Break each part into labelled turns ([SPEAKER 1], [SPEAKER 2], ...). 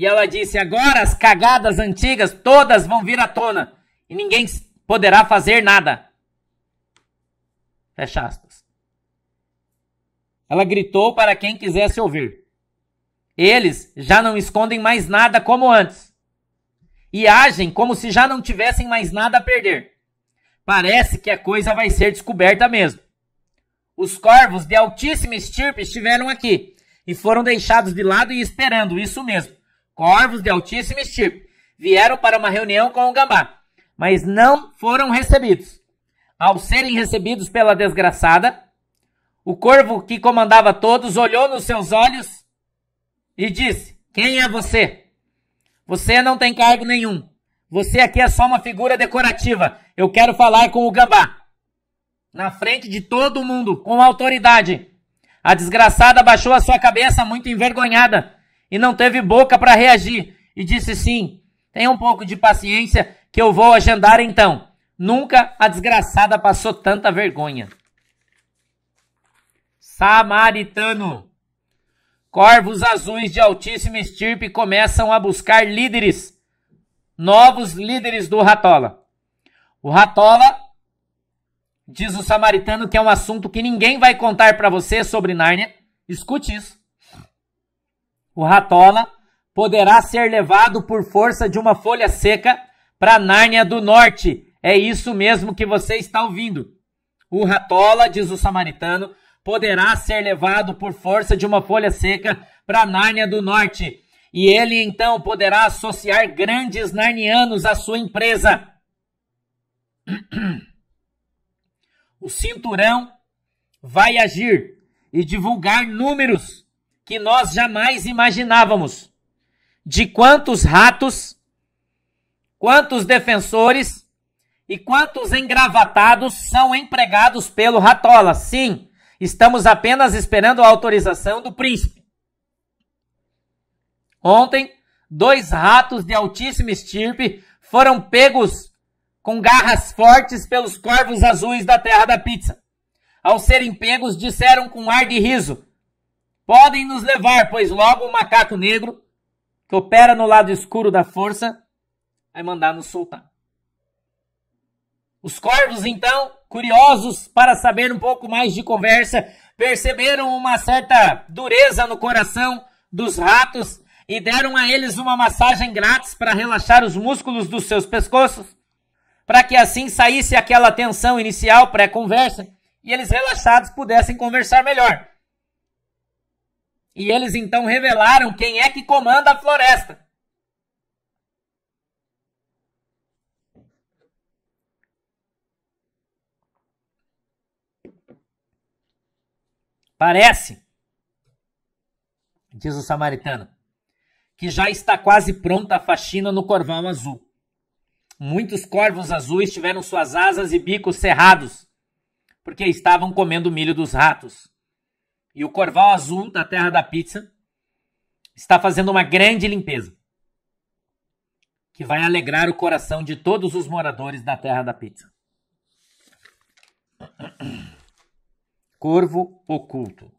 [SPEAKER 1] E ela disse: agora as cagadas antigas todas vão vir à tona e ninguém poderá fazer nada. Fecha aspas. Ela gritou para quem quisesse ouvir. Eles já não escondem mais nada como antes. E agem como se já não tivessem mais nada a perder. Parece que a coisa vai ser descoberta mesmo. Os corvos de altíssima estirpe estiveram aqui e foram deixados de lado e esperando, isso mesmo corvos de altíssimo estirpe, vieram para uma reunião com o gambá, mas não foram recebidos. Ao serem recebidos pela desgraçada, o corvo que comandava todos olhou nos seus olhos e disse: Quem é você? Você não tem cargo nenhum. Você aqui é só uma figura decorativa. Eu quero falar com o gambá. Na frente de todo mundo, com autoridade. A desgraçada baixou a sua cabeça, muito envergonhada, e não teve boca para reagir e disse sim. Tenha um pouco de paciência que eu vou agendar então. Nunca a desgraçada passou tanta vergonha. Samaritano. Corvos azuis de altíssima estirpe começam a buscar líderes, novos líderes do Ratola. O Ratola diz o samaritano que é um assunto que ninguém vai contar para você sobre Nárnia. Escute isso. O ratola poderá ser levado por força de uma folha seca para Nárnia do Norte. É isso mesmo que você está ouvindo. O ratola, diz o samaritano, poderá ser levado por força de uma folha seca para Nárnia do Norte. E ele então poderá associar grandes narnianos à sua empresa. O cinturão vai agir e divulgar números que nós jamais imaginávamos. De quantos ratos, quantos defensores e quantos engravatados são empregados pelo Ratola. Sim, estamos apenas esperando a autorização do príncipe. Ontem, dois ratos de altíssima estirpe foram pegos com garras fortes pelos corvos azuis da terra da pizza. Ao serem pegos, disseram com ar de riso: Podem nos levar, pois logo o macaco negro, que opera no lado escuro da força, vai mandar nos soltar. Os corvos, então, curiosos para saber um pouco mais de conversa, perceberam uma certa dureza no coração dos ratos e deram a eles uma massagem grátis para relaxar os músculos dos seus pescoços, para que assim saísse aquela tensão inicial pré-conversa e eles relaxados pudessem conversar melhor. E eles então revelaram quem é que comanda a floresta. Parece, diz o samaritano, que já está quase pronta a faxina no corvão azul. Muitos corvos azuis tiveram suas asas e bicos cerrados, porque estavam comendo milho dos ratos e o Corval Azul da Terra da Pizza está fazendo uma grande limpeza que vai alegrar o coração de todos os moradores da Terra da Pizza. Corvo Oculto.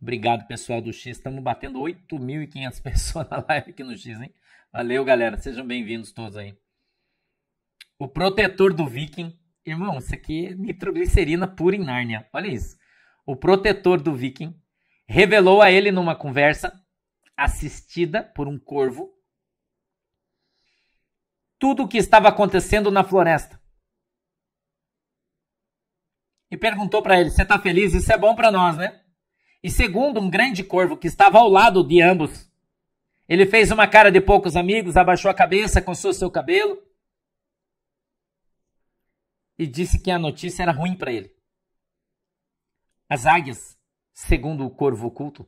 [SPEAKER 1] Obrigado, pessoal do X. Estamos batendo 8.500 pessoas na live aqui no X, hein? Valeu, galera. Sejam bem-vindos todos aí. O protetor do Viking. Irmão, isso aqui é nitroglicerina pura em Nárnia. Olha isso o protetor do Viking, revelou a ele numa conversa assistida por um corvo tudo o que estava acontecendo na floresta. E perguntou para ele: "Você está feliz? Isso é bom para nós, né?" E segundo um grande corvo que estava ao lado de ambos, ele fez uma cara de poucos amigos, abaixou a cabeça, coçou seu cabelo e disse que a notícia era ruim para ele. As águias, segundo o corvo oculto,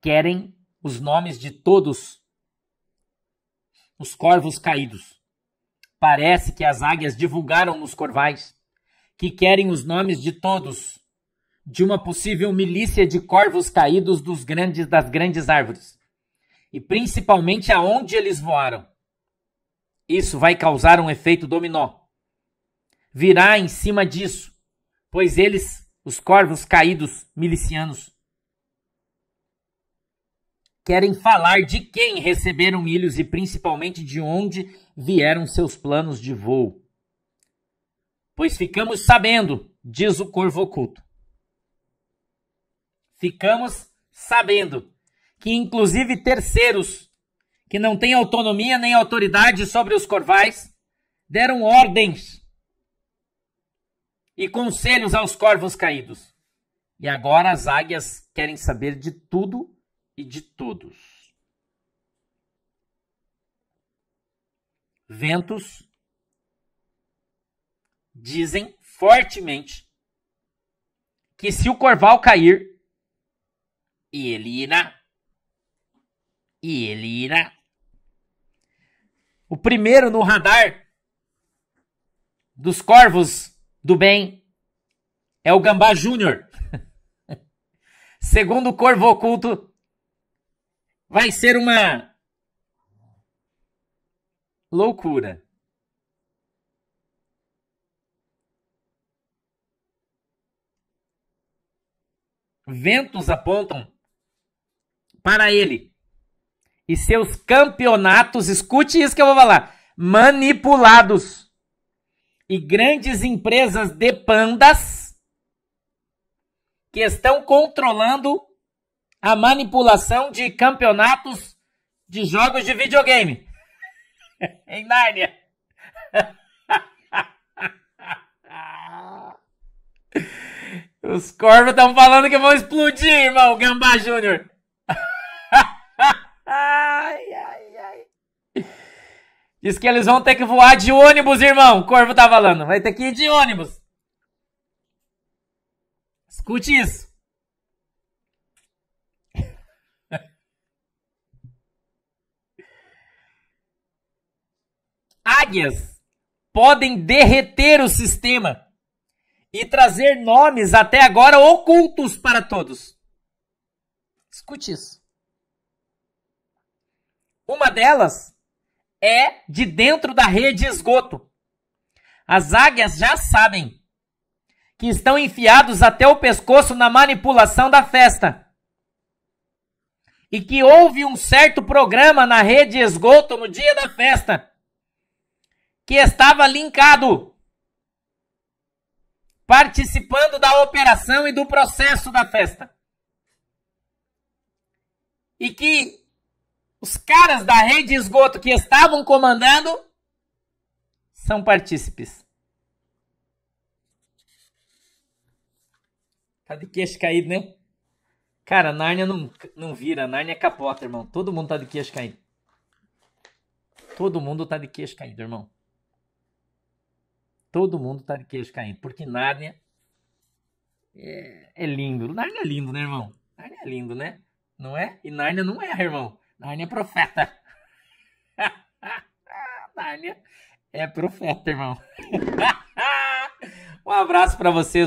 [SPEAKER 1] querem os nomes de todos os corvos caídos. Parece que as águias divulgaram nos corvais que querem os nomes de todos de uma possível milícia de corvos caídos dos grandes das grandes árvores e principalmente aonde eles voaram. Isso vai causar um efeito dominó. Virá em cima disso pois eles, os corvos caídos milicianos, querem falar de quem receberam milhos e principalmente de onde vieram seus planos de voo. Pois ficamos sabendo, diz o corvo oculto. Ficamos sabendo que, inclusive, terceiros que não têm autonomia nem autoridade sobre os corvais deram ordens e conselhos aos corvos caídos. E agora as águias querem saber de tudo e de todos. Ventos dizem fortemente que se o corval cair, e ele irá. E ele irá. O primeiro no radar dos corvos do bem. É o Gambá Júnior. Segundo o Corvo Oculto, vai ser uma loucura. Ventos apontam para ele e seus campeonatos, escute isso que eu vou falar, manipulados e grandes empresas de pandas que estão controlando a manipulação de campeonatos de jogos de videogame. em Nárnia. Os corvos estão falando que vão explodir, irmão, Gambá Júnior. Diz que eles vão ter que voar de ônibus, irmão. O Corvo tá falando. Vai ter que ir de ônibus. Escute isso. Águias podem derreter o sistema e trazer nomes até agora ocultos para todos. Escute isso. Uma delas é de dentro da rede esgoto. As águias já sabem que estão enfiados até o pescoço na manipulação da festa. E que houve um certo programa na rede esgoto no dia da festa que estava linkado participando da operação e do processo da festa. E que os caras da rede de esgoto que estavam comandando são partícipes. Tá de queixo caído, né? Cara, Nárnia não, não vira, Nárnia é capota, irmão. Todo mundo tá de queixo caído. Todo mundo tá de queixo caído, irmão. Todo mundo tá de queixo caído. Porque Nárnia é, é lindo. Nárnia é lindo, né, irmão? Nárnia é lindo, né? Não é? E Nárnia não é, irmão. Narnia é profeta. Narnia é, é profeta, irmão. um abraço para vocês.